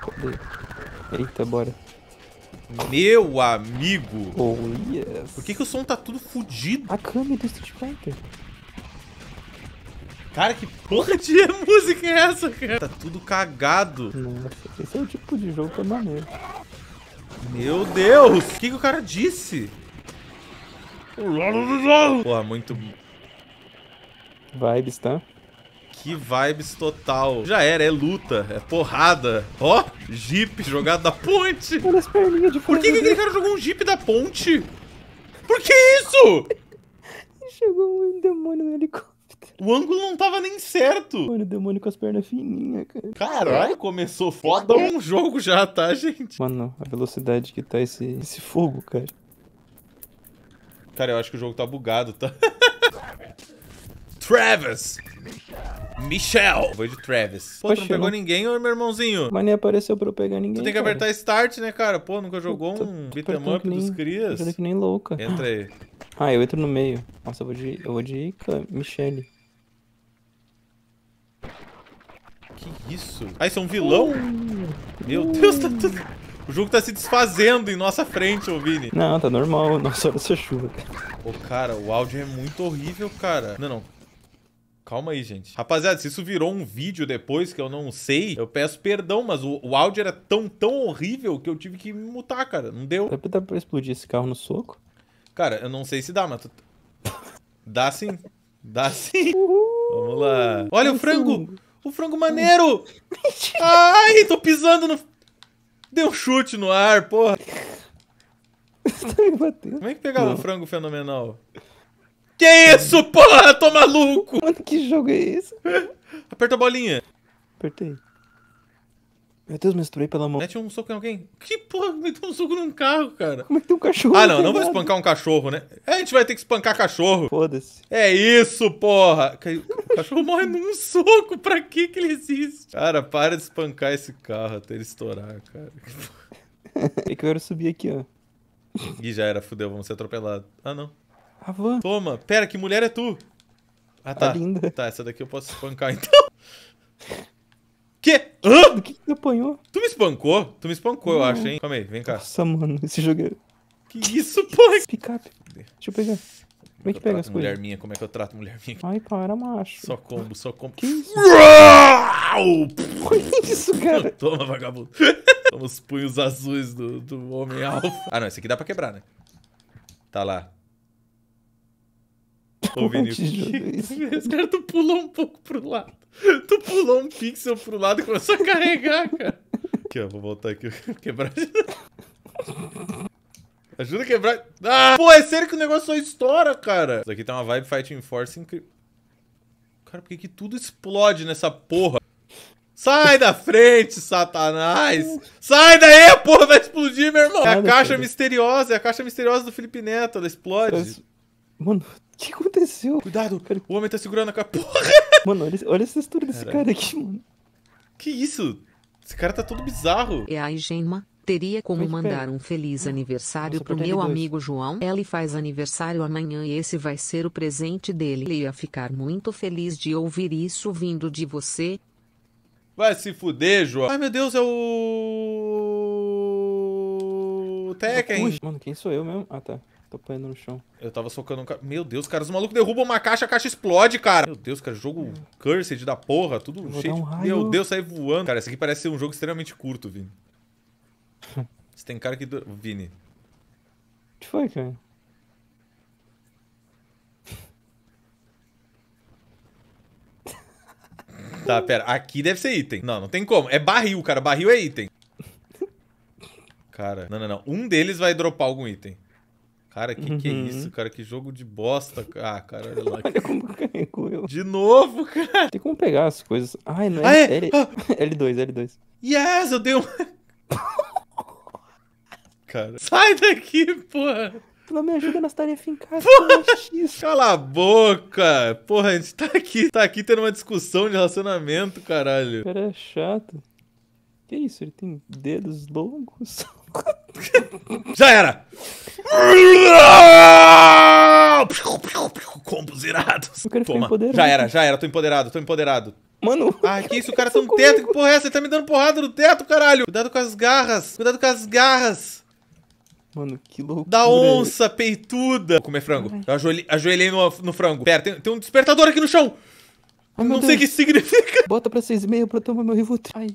Cadê? Eita, bora. Meu amigo! Oh, yes. Por que, que o som tá tudo fudido? A câmera do Street Fighter. Cara, que porra de música é essa, cara? Tá tudo cagado. Nossa, esse é o tipo de jogo que é maneiro. Meu Deus! O que, que o cara disse? Porra, muito... Vibes, tá? Que vibes total. Já era, é luta, é porrada. Ó, oh, jeep jogado da ponte. Por que, que aquele né? cara jogou um jeep da ponte? Por que isso? Chegou um demônio no helicóptero. O ângulo não tava nem certo. Mano, o demônio com as pernas fininhas, cara. Caralho, começou foda um jogo já, tá, gente? Mano, a velocidade que tá esse, esse fogo, cara. Cara, eu acho que o jogo tá bugado, tá? Travis. Michel. Vou de Travis. Pô, Poxa, tu não pegou não. Né? ninguém, ô meu irmãozinho? Mas nem apareceu pra eu pegar ninguém. Tu tem que cara. apertar start, né, cara? Pô, nunca jogou tô, um beat'em up nem, dos crias? Tô que nem louca. Entra aí. Ah, eu entro no meio. Nossa, eu vou de, eu vou de Michele. Que isso? Ah, isso é um vilão? Uh, meu uh. Deus, tá tudo... O jogo tá se desfazendo em nossa frente, ô Vini. Não, tá normal. Nossa, olha essa chuva, cara. Pô, cara, o áudio é muito horrível, cara. Não, não. Calma aí, gente. Rapaziada, se isso virou um vídeo depois que eu não sei, eu peço perdão, mas o, o áudio era tão, tão horrível que eu tive que me mutar, cara. Não deu. Dá pra explodir esse carro no soco? Cara, eu não sei se dá, mas... Tu... Dá sim. Dá sim. Uhul. Vamos lá. Olha o frango! O frango maneiro! Ai, tô pisando no... Deu um chute no ar, porra. Como é que pegava o frango fenomenal? Que é isso, porra? Tô maluco! Mano, que jogo é esse? Aperta a bolinha. Apertei. Meu Deus, misturei pela mão. Mete um soco em alguém. Que porra, meteu um soco num carro, cara. Como é que tem um cachorro? Ah, não, não vou espancar um cachorro, né? A gente vai ter que espancar cachorro. Foda-se. É isso, porra. O cachorro morre num soco. Pra que que ele existe? Cara, para de espancar esse carro até ele estourar, cara. é que eu quero subir aqui, ó. E já era, fudeu, vamos ser atropelados. Ah, não. A van. Toma, pera, que mulher é tu? Ah, tá. tá. linda. Tá, essa daqui eu posso espancar então. Que? Hã? Do que que tu apanhou? Tu me espancou? Tu me espancou, eu acho, hein? Calma aí, vem cá. Nossa, mano, esse jogo é... Que isso, porra? Picape. Deixa eu pegar. Como é que, que pega as coisas? mulher minha, como é que eu trato mulher minha? Ai, para, macho. Só combo, só combo. Que isso? que isso, cara? Toma, vagabundo. Toma os punhos azuis do, do homem alfa. Ah, não, esse aqui dá pra quebrar, né? Tá lá. Ô, isso? que... cara, tu pulou um pouco pro lado. Tu pulou um pixel pro lado e começou a carregar, cara. Aqui, ó, vou voltar aqui. Quebrar. Ajuda a quebrar. Ah! Pô, é sério que o negócio só estoura, cara. Isso aqui tá uma vibe Fighting Force incrível. Cara, por que, que tudo explode nessa porra? Sai da frente, satanás! Sai daí, porra, vai explodir, meu irmão! É a caixa misteriosa, é a caixa misteriosa do Felipe Neto, ela explode. Mano, o que aconteceu? Cuidado, cara... o homem tá segurando a caporra. Mano, olha, olha essa história desse cara aqui, mano. Que isso? Esse cara tá todo bizarro. É a ingênua. Teria como Muito mandar bem. um feliz aniversário Nossa, pro meu dois. amigo João. Ele faz aniversário amanhã e esse vai ser o presente dele. Ele ia ficar muito feliz de ouvir isso vindo de você. Vai se fuder, João. Ai, meu Deus, é o... Tekken. Mano, quem sou eu mesmo? Ah, tá. Tô apanhando no chão. Eu tava socando um cara. Meu Deus, cara, os malucos derrubam uma caixa, a caixa explode, cara. Meu Deus, cara, jogo cursed da porra, tudo Vou cheio um de. Meu Deus, sai voando. Cara, esse aqui parece ser um jogo extremamente curto, Vini. Você tem cara que. Vini. O que foi, cara? Tá, pera. Aqui deve ser item. Não, não tem como. É barril, cara. Barril é item. Cara, não, não, não. Um deles vai dropar algum item. Cara, que uhum. que é uhum. isso, cara? Que jogo de bosta. Ah, cara, olha lá. olha como caiu. De novo, cara. Tem como pegar as coisas. Ai, não é. Ah, é? L... Ah. L2, L2. Yes, eu dei um. cara. Sai daqui, porra. Tu não me ajuda nas tarefas em casa. Porra, cala a boca. Porra, a gente tá aqui, tá aqui tendo uma discussão de relacionamento, caralho. O cara é chato. Que isso, ele tem dedos longos. Já era. Combos irados. Eu quero Toma. Empoderado. Já era, já era. Tô empoderado, tô empoderado. Mano. Ah, que isso? O cara tá no teto. Que porra é essa? Ele tá me dando porrada no teto, caralho. Cuidado com as garras. Cuidado com as garras. Mano, que louco. Da onça peituda. Vou comer frango. Eu ajoelhei, ajoelhei no, no, frango. Pera, tem, tem um despertador aqui no chão. não sei o que significa. Bota pra seis e meia pra tomar meu Rivotril. Ai,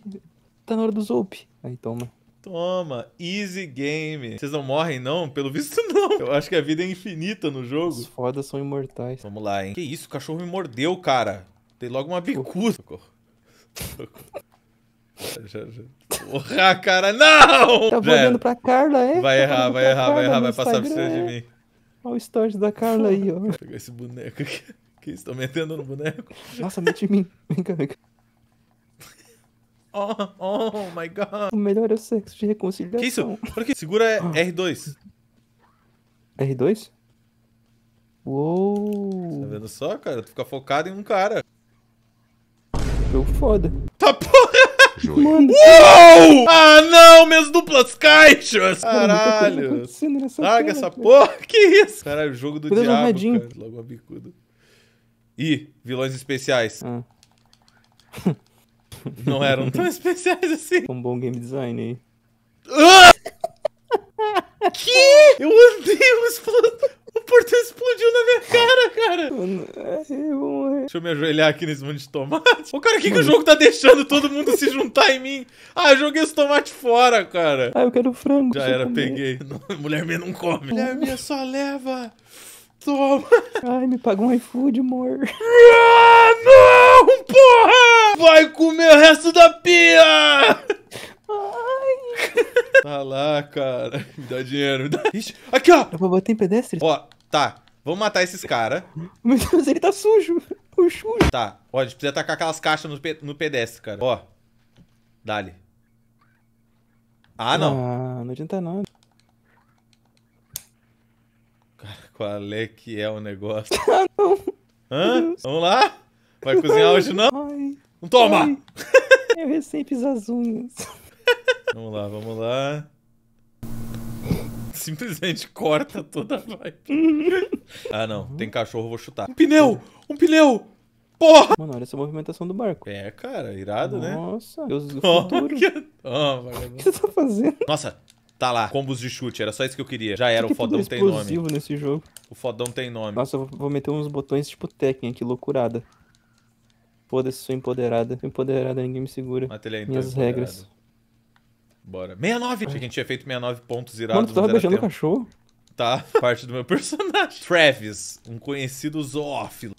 tá na hora do Zoop. Aí, toma. Toma, easy game. Vocês não morrem, não? Pelo visto, não. Eu acho que a vida é infinita no jogo. Os fodas são imortais. Vamos lá, hein? Que isso, o cachorro me mordeu, cara. Tem logo uma bicuda. já, já. Porra, cara, não! Tá já olhando pra Carla, é? Vai errar, vai errar, vai errar, vai passar por cima de mim. É. Olha o story da Carla aí, ó. Vou pegar esse boneco aqui. Que isso, estão metendo no boneco? Nossa, mete em mim. Vem cá, vem cá. Oh, oh my god. O melhor é o sexo de reconciliação. Que isso? Por que? Segura R2. É ah. R2? Uou. Tá vendo só, cara? Tu fica focado em um cara. Eu foda. Tá porra! Mano, Uou! Ah não, minhas duplas caixas! Caralho! Caralho Larga essa porra, que isso? Caralho, jogo do Deus diabo, cara. Logo uma bicuda. Ih, vilões especiais. Ah não eram tão especiais assim. Um bom game design aí. Ah! que? Eu odeio explodindo. O portão explodiu na minha cara, cara! É, é é. Deixa eu me ajoelhar aqui nesse monte de tomate. Ô, cara, o que, que o hum. jogo tá deixando todo mundo se juntar em mim? Ah, eu joguei os tomates fora, cara. Ah, eu quero frango. Já era, comer. peguei. mulher minha não come. Mulher minha só leva. Toma! Ai, me paga um iFood, amor. Ah, não, porra! Vai comer o resto da pia! Ai! Tá lá, cara. Me dá dinheiro, me dá... Ixi, aqui, ó! Eu vou bater em pedestre? Ó, tá. Vamos matar esses caras. Meu Deus, ele tá sujo. O sujo. Tá. Ó, a gente precisa tacar aquelas caixas no, pe no pedestre, cara. Ó. dale. Ah, não. Ah, não adianta nada. Qual é que é o negócio? ah, não. Hã? Vamos lá? Vai cozinhar hoje não? Ai, não toma! Ai, eu recém fiz as unhas. Vamos lá, vamos lá. Simplesmente corta toda a vibe. ah, não. Tem cachorro, vou chutar. Um pneu! Um pneu! Porra! Mano, olha essa movimentação do barco. É, cara, irado, Nossa, né? Nossa, Deus do futuro. O que... Oh, o que você tá fazendo? Nossa, Tá lá, combos de chute, era só isso que eu queria. Já era, que o tipo fodão tem nome. nesse jogo. O fodão tem nome. Nossa, eu vou meter uns botões tipo Tekken aqui, loucurada. Foda-se, sou empoderada. Sou empoderada, ninguém me segura. ele tá Minhas regras. Bora. 69! Achei que a gente tinha feito 69 pontos irados. Mano, tu tava beijando o cachorro? Tá, parte do meu personagem. Travis, um conhecido zoófilo.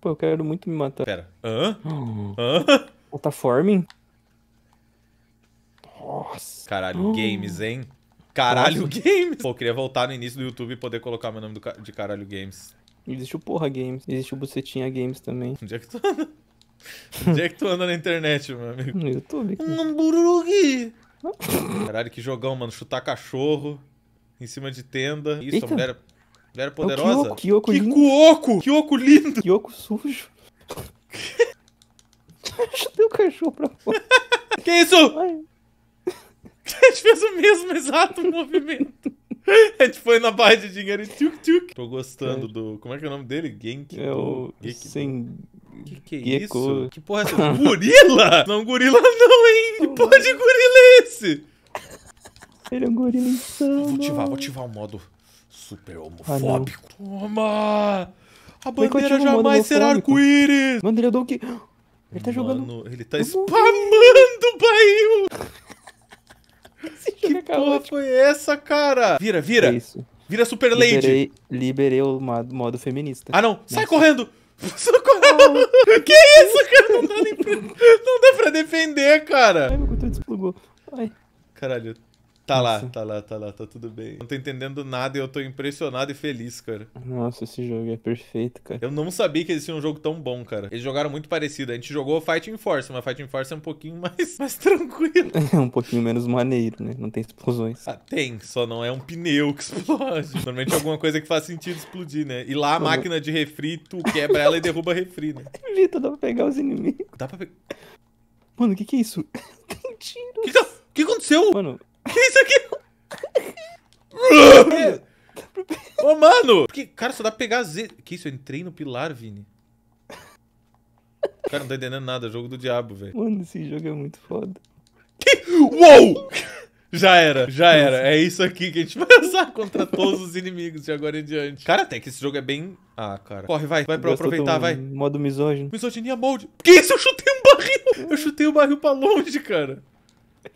Pô, eu quero muito me matar. Pera. Hã? Hã? Plataforming? Nossa. Caralho, games, hum. hein? Caralho Nossa. Games. Pô, eu queria voltar no início do YouTube e poder colocar meu nome do, de Caralho Games. Existe o Porra Games. Existe o Bucetinha Games também. Onde é que tu anda? Onde é que tu anda na internet, meu amigo? No YouTube. Um hamburugui. Caralho, que jogão, mano. Chutar cachorro em cima de tenda. Isso, a mulher, é, mulher é é poderosa. É que oco lindo. Que oco, que lindo. Que oco sujo. Chutei o cachorro pra fora. que isso? Ai. A gente fez o mesmo exato movimento. A gente foi na barra de dinheiro e tchuk tchuk. Tô gostando é. do. Como é que é o nome dele? Genki. É o. Genki. Sem... Que que é isso? Que porra é essa? gorila? Não, gorila não, hein? Que porra de gorila é esse? Ele é um gorila insano. Vou ativar, vou ativar o modo super ah, homofóbico. Ah, Toma! A bandeira jamais será arco-íris! Bandeira do que? Ele tá Mano, jogando. Ele tá spamando o bairro! que é porra foi essa, cara? Vira, vira. É isso. Vira Super Lady. Liberei o modo feminista. Ah, não. Nossa. Sai correndo. Socorro! Oh. Que isso, cara? Não dá, nem pra... Não dá pra defender, cara. Ai, meu computador desplugou. Ai. Caralho, Tá Nossa. lá, tá lá, tá lá, tá tudo bem. Não tô entendendo nada e eu tô impressionado e feliz, cara. Nossa, esse jogo é perfeito, cara. Eu não sabia que existia um jogo tão bom, cara. Eles jogaram muito parecido. A gente jogou Fighting Force, mas Fighting Force é um pouquinho mais, mais tranquilo. É um pouquinho menos maneiro, né? Não tem explosões. Ah, tem, só não é um pneu que explode. Normalmente é alguma coisa que faz sentido explodir, né? E lá a uhum. máquina de refri, tu quebra ela e derruba refri, né? Vitor, dá pra pegar os inimigos. Dá pra pegar. Mano, o que que é isso? tem tiro. É o que, que aconteceu? Mano, que isso aqui? Ô, oh, mano! Porque, cara, só dá pra pegar Z. Que isso? Eu entrei no pilar, Vini. Cara, não tá entendendo nada. Jogo do diabo, velho. Mano, esse jogo é muito foda. Que? Uou! Já era, já era. É isso aqui que a gente vai usar contra todos os inimigos de agora em diante. Cara, até que esse jogo é bem. Ah, cara. Corre, vai. Vai pra aproveitar, vai. Modo misógino. Misoginia mode. Que isso? Eu chutei um barril. Eu chutei o um barril pra longe, cara.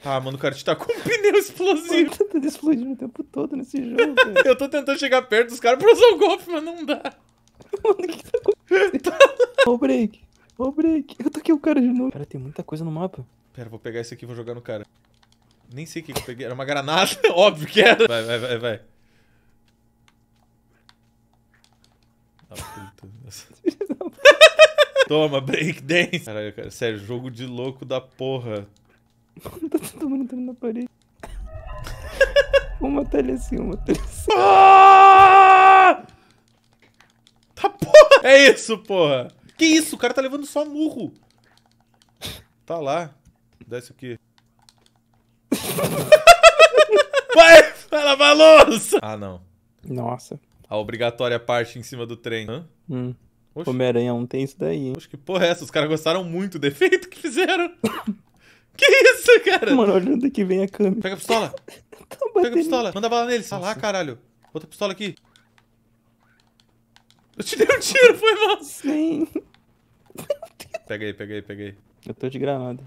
Ah, mano, o cara tá com um pneu explosivo. Ele explodir o tempo todo nesse jogo. eu tô tentando chegar perto dos caras pra usar o golpe, mas não dá. Mano, o que tá acontecendo? Ô, break. Ô, break. Eu toquei o cara de novo. Cara, tem muita coisa no mapa. Pera, vou pegar esse aqui e vou jogar no cara. Nem sei o que, que eu peguei. Era uma granada, óbvio que era. Vai, vai, vai, vai. Ah, Toma, dance. Caralho, cara, sério, jogo de louco da porra. tá todo mundo entrando na parede. vou matar ele assim, vou matar ele assim. Ah! Tá porra! É isso, porra! Que isso? O cara tá levando só murro. Tá lá. Desce aqui. vai! Vai lavar a louça! Ah, não. Nossa. A obrigatória parte em cima do trem. Hã? Hum. Homem-Aranha 1 tem isso daí, hein? Poxa, que porra é essa? Os caras gostaram muito do efeito que fizeram. Que isso, cara? Mano, olhando que vem a câmera. Pega a pistola. Tá pega a pistola. Manda bala nele. Tá lá, caralho. Outra pistola aqui. Eu te dei um tiro, foi mal. Sim. Pega aí, pega aí, pega aí. Eu tô de granada.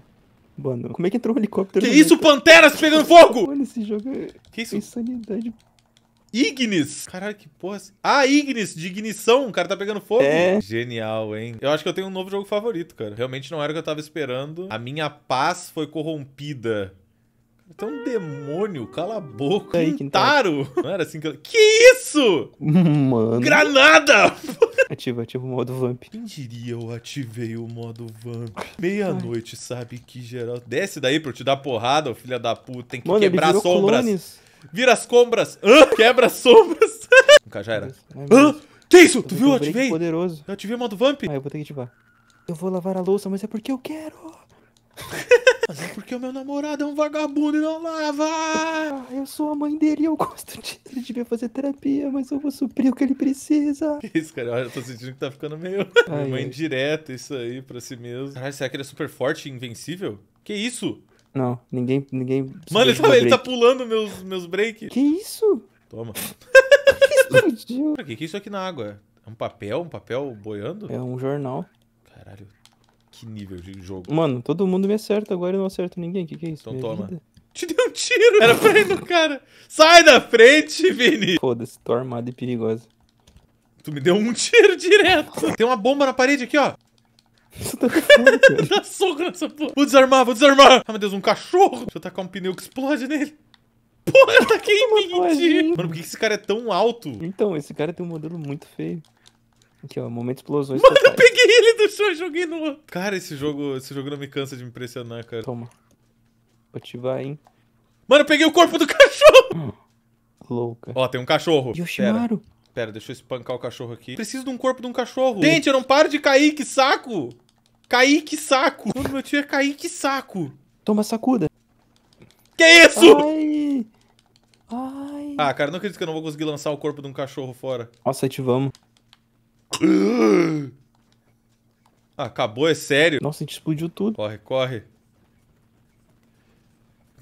Mano, como é que entrou um helicóptero? Que isso, Panteras pegando fogo? Mano, esse jogo é... Que isso? Insanidade Ignis! Caralho, que porra. Assim. Ah, Ignis, de ignição. O cara tá pegando fogo. É. Genial, hein? Eu acho que eu tenho um novo jogo favorito, cara. Realmente não era o que eu tava esperando. A minha paz foi corrompida. Tem um demônio, cala a boca. Aí, Quintaro! Tá não era assim que eu... Que isso? Mano. Granada! Ativa, ativa o modo vamp. Quem diria eu ativei o modo vamp? Meia-noite, sabe que geral. Desce daí pra eu te dar porrada, filha da puta. Tem que Mano, quebrar sombras. Clones. Vira as sombras. quebra as sombras. Nunca já era. que isso? tu viu? Eu ativei. Poderoso. Eu ativei o modo vamp. Ah, eu vou ter que ativar. Eu vou lavar a louça, mas é porque eu quero. mas é porque o meu namorado é um vagabundo e não lava. Ah, eu sou a mãe dele e eu gosto de Ele devia fazer terapia, mas eu vou suprir o que ele precisa. Que isso, cara? Eu tô sentindo que tá ficando meio... Ai, mãe direta isso aí pra si mesmo. Caralho, será que ele é super forte e invencível? Que isso? Não, ninguém. ninguém Mano, ele tá, ele tá pulando meus, meus breaks. Que isso? Toma. Explodiu. O que, que é isso aqui na água? É um papel? Um papel boiando? É um jornal. Caralho, que nível de jogo. Mano, todo mundo me acerta agora eu não acerto ninguém. O que, que é isso? Então Minha toma. Vida? Te deu um tiro, era pra ir no cara. Sai da frente, Vini! Foda-se, tô armado e perigosa. Tu me deu um tiro direto. Tem uma bomba na parede aqui, ó. Nossa, tá fora, Dá soco nessa porra. Vou desarmar, vou desarmar. Ai, ah, meu Deus, um cachorro. Deixa eu tacar um pneu que explode nele. Porra, tá quem mim. Mano, por que esse cara é tão alto? Então, esse cara tem um modelo muito feio. Aqui, ó, momento de explosões. Mano, totais. eu peguei ele do chão e joguei no outro. Cara, esse jogo, esse jogo não me cansa de me impressionar, cara. Toma. Vou ativar, hein. Mano, eu peguei o corpo do cachorro. Louca. Ó, tem um cachorro. Yoshimaru. Pera. Pera, deixa eu espancar o cachorro aqui. Preciso de um corpo de um cachorro. Gente, eu não paro de cair, que saco! que Saco. O meu tio é que Saco. Toma sacuda. Que é isso? Ai. Ai. Ah, cara, não acredito que eu não vou conseguir lançar o corpo de um cachorro fora. Nossa, ativamos. Ah, acabou, é sério? Nossa, a gente explodiu tudo. Corre, corre.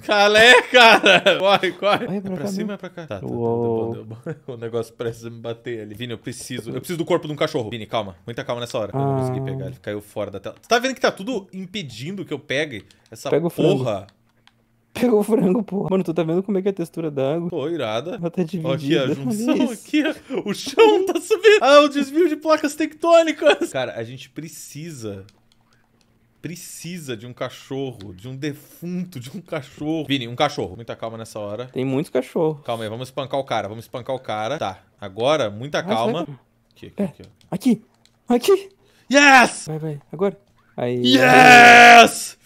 Calé, cara! Corre, corre! Vai, é pra, pra cima ou é pra cá? Tá, tá, tá, O negócio precisa me bater ali. Vini, eu preciso. Eu preciso do corpo de um cachorro. Vini, calma. Muita calma nessa hora. Ah. Eu não consegui pegar. Ele caiu fora da tela. Você tá vendo que tá tudo impedindo que eu pegue essa Pega porra? Pegou o frango, porra. Mano, tu tá vendo como é que é a textura da água? Pô, irada. Ela tá dividida. Ó, aqui a junção, aqui ó. o chão tá subindo. Ah, o desvio de placas tectônicas. Cara, a gente precisa precisa de um cachorro, de um defunto, de um cachorro. Vini, um cachorro. Muita calma nessa hora. Tem muitos cachorros. Calma aí, vamos espancar o cara, vamos espancar o cara. Tá, agora, muita calma. Aqui, é, aqui, aqui. Aqui, aqui. Yes! Vai, vai, agora. Aí. Yes!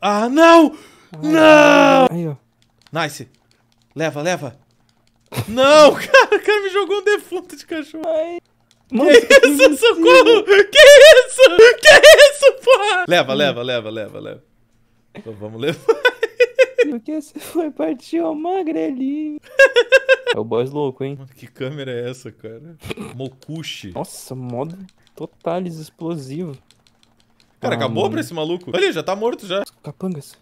Ah, não! não! Aí, ó. Nice. Leva, leva. não, cara, o cara me jogou um defunto de cachorro. Ai. que, isso, socorro! Que isso? Que isso, porra? Leva, leva, leva, leva, leva. Então vamos levar. Porque você foi partiu magrelinho. é o boss louco, hein? Mano, que câmera é essa, cara? Mokushi. Nossa, modo totales explosivo. Cara, ah, acabou mano. pra esse maluco? Olha, já tá morto já. Os capangas.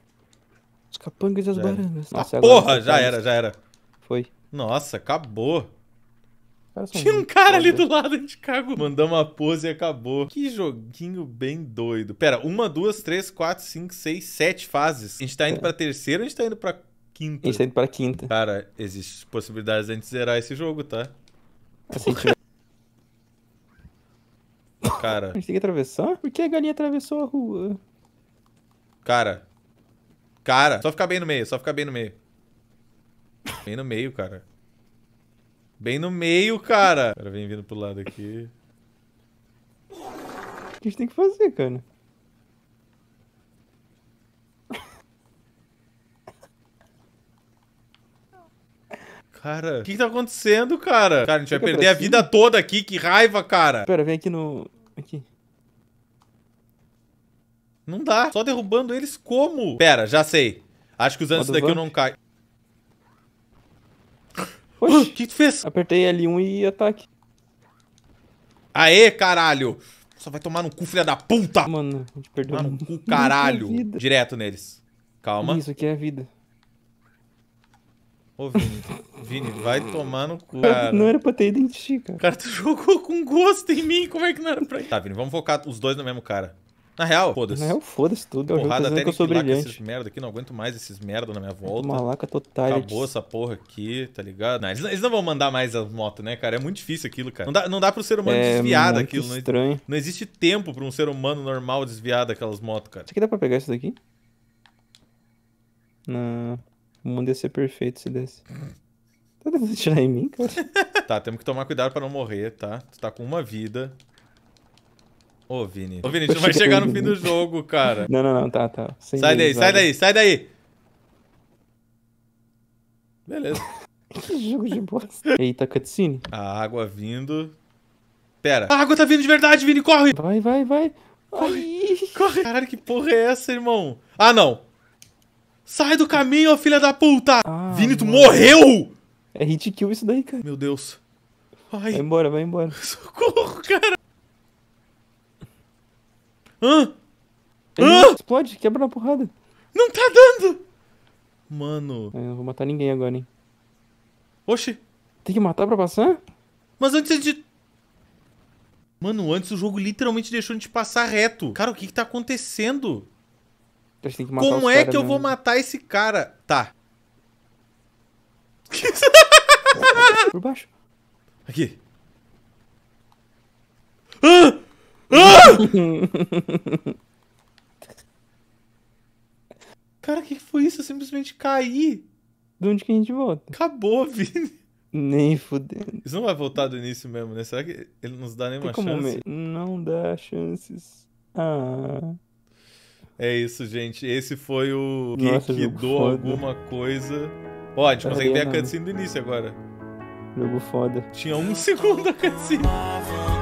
Os capangas e as já barangas. Ah, Nossa, ah, porra, já tá era, já era. Foi. Nossa, acabou. Tinha um cara ali do lado, a gente cagou. Mandamos uma pose e acabou. Que joguinho bem doido. Pera, uma, duas, três, quatro, cinco, seis, sete fases. A gente tá indo é. pra terceira ou a gente tá indo pra quinta? A gente tá indo pra quinta. Cara, existe possibilidades de a gente zerar esse jogo, tá? Cara. A gente tem que atravessar? Por que a galinha atravessou a rua? Cara. Cara, só ficar bem no meio, só ficar bem no meio. Bem no meio, cara. Bem no meio, cara. O cara vem vindo pro lado aqui. O que a gente tem que fazer, cara? Cara, o que, que tá acontecendo, cara? Cara, a gente vai perder a vida toda aqui, que raiva, cara. Pera, vem aqui no... Aqui. Não dá. Só derrubando eles como? Pera, já sei. Acho que usando isso daqui eu não caio. O que tu fez? Apertei L1 e ataque. Aê, caralho! Só vai tomar no cu, filha da puta! Mano, a gente perdeu. Tomar no cu, caralho! Direto neles. Calma. Isso aqui é a vida. Ô, Vini, Vini, vai tomar no cu, cara. Não era pra ter identificado. Cara, tu jogou com gosto em mim, como é que não era pra... Tá, Vini, vamos focar os dois no mesmo cara. Na real, foda-se. Na real, foda-se tudo. Eu é Porrada até que eu sou brilhante. Esses merda aqui, não aguento mais esses merda na minha volta. Malaca total. Acabou essa porra aqui, tá ligado? Não, eles, não vão mandar mais as motos, né, cara? É muito difícil aquilo, cara. Não dá, não dá pro ser humano é desviar daquilo. Estranho. Não, não existe tempo pra um ser humano normal desviar daquelas motos, cara. Será que dá pra pegar isso daqui? Não. O mundo ia ser perfeito se desse. Tá tentando tirar em mim, cara? tá, temos que tomar cuidado pra não morrer, tá? Tu tá com uma vida. Ô, Vini. Ô, Vini, a gente vai chegar no fim do jogo, cara. Não, não, não, tá, tá. Sem sai daí, sai daí, sai daí. Beleza. que jogo de bosta. Eita, cutscene. A água vindo. Pera. A água tá vindo de verdade, Vini, corre! Vai, vai, vai. Corre, corre. Caralho, que porra é essa, irmão? Ah, não. Sai do caminho, ó, filha da puta! Ah, Vini, tu morreu! É hit kill isso daí, cara. Meu Deus. Ai. Vai embora, vai embora. Socorro, cara. Hã? Hã? Explode, quebra na porrada. Não tá dando! Mano. É, eu não vou matar ninguém agora, hein? Oxi. Tem que matar pra passar? Mas antes de. Mano, antes o jogo literalmente deixou a gente passar reto. Cara, o que que tá acontecendo? Como é que mesmo. eu vou matar esse cara? Tá. Por baixo. Aqui. Ah! Ah! Cara, o que foi isso? Eu simplesmente caí. De onde que a gente volta? Acabou, Vini. Nem fudendo. Isso não vai voltar do início mesmo, né? Será que ele nos dá nenhuma Tem chance? Não dá chances. Ah. É isso, gente. Esse foi o Nossa, Geek do foda. alguma coisa. Ó, a gente consegue ver a cutscene do início agora. Jogo foda. Tinha um segundo a cutscene.